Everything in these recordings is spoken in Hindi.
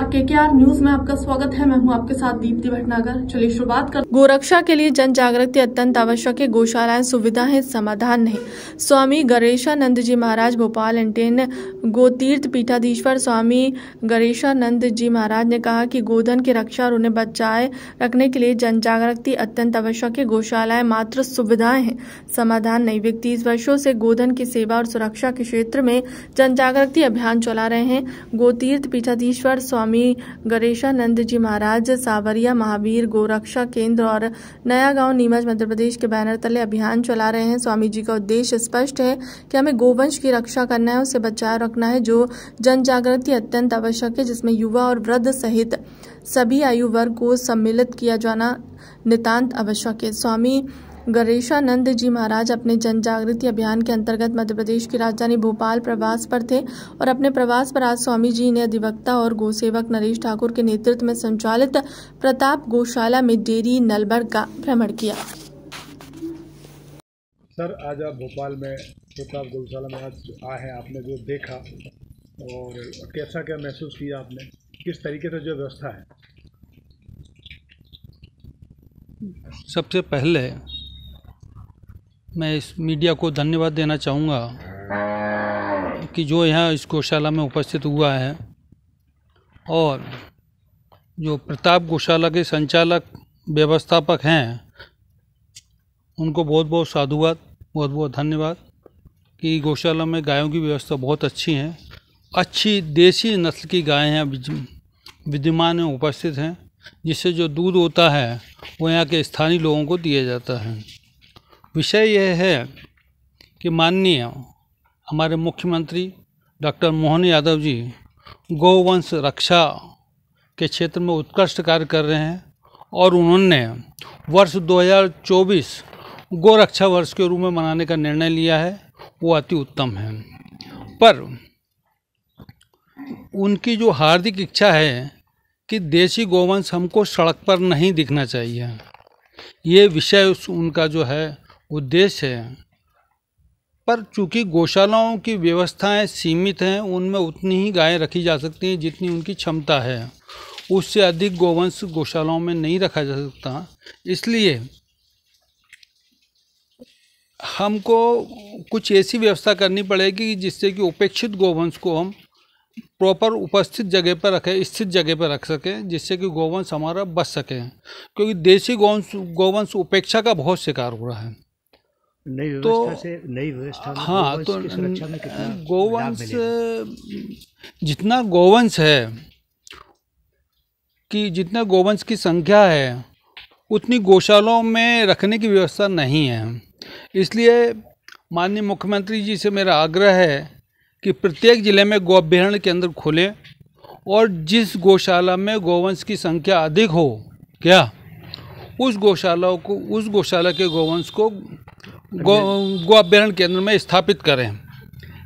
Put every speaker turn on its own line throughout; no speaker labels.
नमस्कार के के आर न्यूज में आपका स्वागत है मैं हूं आपके साथ दीप्ति भटनागर चलिए शुरुआत कर गोरक्षा के लिए जन जागृति अत्यंत आवश्यक है गौशालाएं सुविधा है समाधान नहीं स्वामी गणेशानंद जी महाराज भोपाल एंटेन गोतीर्थ पीठाधीश्वर स्वामी गणेशानंद जी महाराज ने कहा कि गोधन की रक्षा और उन्हें बचाए रखने के लिए जन जागृति अत्यंत आवश्यक है गौशालाएं मात्र सुविधाएं हैं समाधान नहीं व्यक्ति तीस वर्षो से गोधन की सेवा और सुरक्षा के क्षेत्र में जन जागृति अभियान चला रहे हैं गोतीर्थ पीठाधीश्वर स्वामी स्वामी गणेशानंद जी महाराज सावरिया महावीर गोरक्षा केंद्र और नया गांव नीमच मध्य प्रदेश के बैनर तले अभियान चला रहे हैं स्वामी जी का उद्देश्य स्पष्ट है कि हमें गोवंश की रक्षा करना है उसे बचाव रखना है जो जन जागृति अत्यंत आवश्यक है जिसमें युवा और वृद्ध सहित सभी आयु वर्ग को सम्मिलित किया जाना नितान्त आवश्यक है स्वामी गणेशानंद जी महाराज अपने जन जागृति अभियान के अंतर्गत मध्य प्रदेश की राजधानी भोपाल प्रवास पर थे और अपने प्रवास पर आज स्वामी जी ने अधिवक्ता और गोसेवक नरेश ठाकुर के नेतृत्व में संचालित प्रताप गौशाला में डेरी नलबर का भ्रमण किया
सर आज आप भोपाल में प्रताप गौशाला में आज आए हैं आपने जो देखा और कैसा क्या महसूस किया आपने किस तरीके से जो व्यवस्था है
सबसे पहले मैं इस मीडिया को धन्यवाद देना चाहूँगा कि जो यहाँ इस गौशाला में उपस्थित हुआ है और जो प्रताप गौशाला के संचालक व्यवस्थापक हैं उनको बहुत बहुत साधुवाद बहुत बहुत धन्यवाद कि गौशाला में गायों की व्यवस्था बहुत अच्छी है अच्छी देसी नस्ल की गाय हैं विद्यमान में उपस्थित हैं जिससे जो दूध होता है वो यहाँ के स्थानीय लोगों को दिया जाता है विषय यह है कि माननीय हमारे मुख्यमंत्री डॉक्टर मोहन यादव जी गौवंश रक्षा के क्षेत्र में उत्कृष्ट कार्य कर रहे हैं और उन्होंने वर्ष 2024 गोरक्षा वर्ष के रूप में मनाने का निर्णय लिया है वो अति उत्तम है पर उनकी जो हार्दिक इच्छा है कि देशी गोवंश हमको सड़क पर नहीं दिखना चाहिए ये विषय उनका जो है उद्देश्य है पर चूंकि गौशालाओं की व्यवस्थाएं सीमित हैं उनमें उतनी ही गायें रखी जा सकती हैं जितनी उनकी क्षमता है उससे अधिक गोवंश गौशालाओं में नहीं रखा जा सकता इसलिए हमको कुछ ऐसी व्यवस्था करनी पड़ेगी जिससे कि उपेक्षित गोवंश को हम प्रॉपर उपस्थित जगह पर रखें स्थित जगह पर रख सकें जिससे कि गोवंश हमारा बच सके क्योंकि देसी गौवंश गोवंश उपेक्षा का बहुत शिकार हो रहा है नई तो, से नई व्यवस्था हाँ तो गोवंश जितना गोवंश है कि जितना गोवंश की संख्या है उतनी गौशालाओं में रखने की व्यवस्था नहीं है इसलिए माननीय मुख्यमंत्री जी से मेरा आग्रह है कि प्रत्येक ज़िले में गौ अभ्यारण केंद्र खोलें और जिस गौशाला में गोवंश की संख्या अधिक हो क्या उस गौशाला को उस गौशाला के गोवंश को गौ गो अभ्यारण केंद्र में स्थापित करें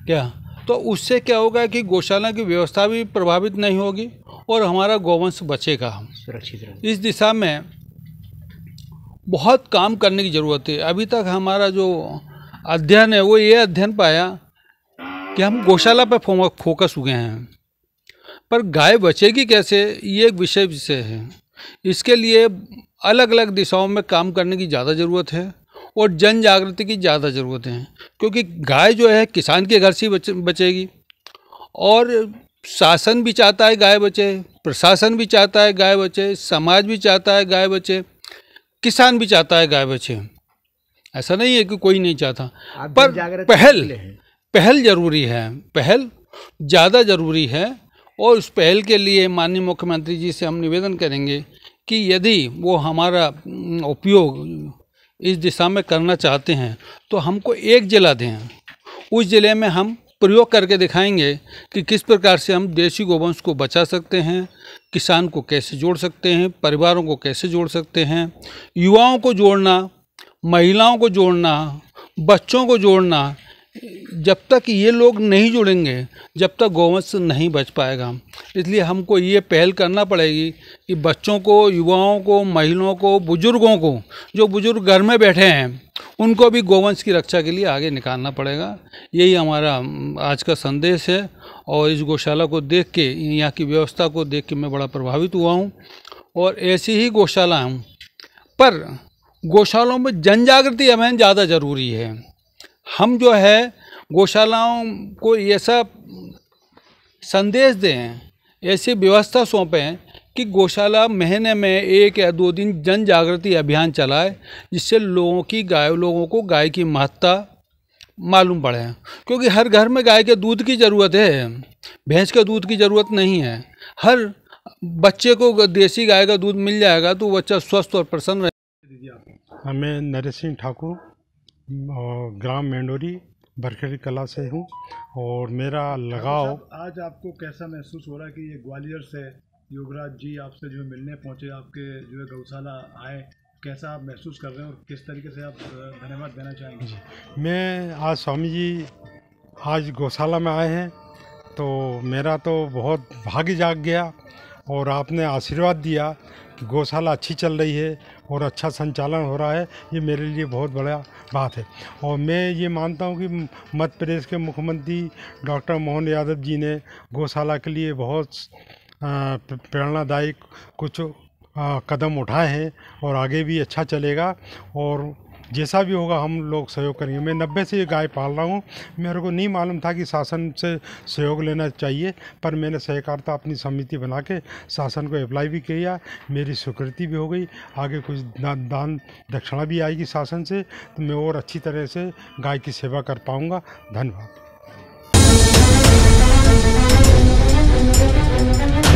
क्या तो उससे क्या होगा कि गौशाला की व्यवस्था भी प्रभावित नहीं होगी और हमारा गौवंश बचेगा सुरक्षित इस दिशा में बहुत काम करने की ज़रूरत है अभी तक हमारा जो अध्ययन है वो ये अध्ययन पाया कि हम गौशाला पर फोकस हुए हैं पर गाय बचेगी कैसे ये एक विषय विषय है इसके लिए अलग अलग दिशाओं में काम करने की ज़्यादा ज़रूरत है और जन जागृति की ज़्यादा ज़रूरत है क्योंकि गाय जो है किसान के घर से बचेगी और शासन भी चाहता है गाय बचे प्रशासन भी चाहता है गाय बचे समाज भी चाहता है गाय बचे किसान भी चाहता है गाय बचे ऐसा नहीं है कि कोई नहीं चाहता पर पहल पहल जरूरी है पहल ज़्यादा ज़रूरी है और उस पहल के लिए माननीय मुख्यमंत्री जी से हम निवेदन करेंगे कि यदि वो हमारा उपयोग इस दिशा में करना चाहते हैं तो हमको एक जिला दें उस ज़िले में हम प्रयोग करके दिखाएंगे कि किस प्रकार से हम देशी गोवंश को बचा सकते हैं किसान को कैसे जोड़ सकते हैं परिवारों को कैसे जोड़ सकते हैं युवाओं को जोड़ना महिलाओं को जोड़ना बच्चों को जोड़ना जब तक ये लोग नहीं जुड़ेंगे जब तक गोवंश नहीं बच पाएगा इसलिए हमको ये पहल करना पड़ेगी कि बच्चों को युवाओं को महिलाओं को बुज़ुर्गों को जो बुज़ुर्ग घर में बैठे हैं उनको भी गोवंश की रक्षा के लिए आगे निकालना पड़ेगा यही हमारा आज का संदेश है और इस गौशाला को देख के यहाँ की व्यवस्था को देख के मैं बड़ा प्रभावित हुआ हूँ और ऐसी ही गौशाला हूँ पर गौशालाओं में जन जागृति अभियान ज़्यादा ज़रूरी है हम जो है गौशालाओं को ऐसा संदेश दें ऐसी व्यवस्था सौंपें कि गौशाला महीने में एक या दो दिन जन जागृति अभियान चलाए जिससे लोगों की गाय लोगों को गाय की महत्ता मालूम पड़े क्योंकि हर घर में गाय के दूध की ज़रूरत है भैंस के दूध की ज़रूरत नहीं है हर बच्चे को देसी गाय का दूध मिल जाएगा तो बच्चा स्वस्थ और प्रसन्न रहेगा हमें नरेश सिंह ठाकुर
ग्राम मेंडोरी बरखेड़ी कला से हूँ और मेरा लगाव आज आपको कैसा महसूस हो रहा है कि ये ग्वालियर से योगराज जी आपसे जो मिलने पहुँचे आपके जो है गौशाला आए कैसा आप महसूस कर रहे हैं और किस तरीके से आप धन्यवाद देना चाहेंगे जी मैं आज स्वामी जी आज गौशाला में आए हैं तो मेरा तो बहुत भाग्य जाग गया और आपने आशीर्वाद दिया गौशाला अच्छी चल रही है और अच्छा संचालन हो रहा है ये मेरे लिए बहुत बड़ा बात है और मैं ये मानता हूँ कि मध्य प्रदेश के मुख्यमंत्री डॉक्टर मोहन यादव जी ने गौशाला के लिए बहुत प्रेरणादायक कुछ कदम उठाए हैं और आगे भी अच्छा चलेगा और जैसा भी होगा हम लोग सहयोग करेंगे मैं नब्बे से ये गाय पाल रहा हूँ मेरे को नहीं मालूम था कि शासन से सहयोग लेना चाहिए पर मैंने सहकारिता अपनी समिति बना के शासन को अप्लाई भी किया मेरी स्वीकृति भी हो गई आगे कुछ दान दक्षिणा भी आएगी शासन से तो मैं और अच्छी तरह से गाय की सेवा कर पाऊँगा धन्यवाद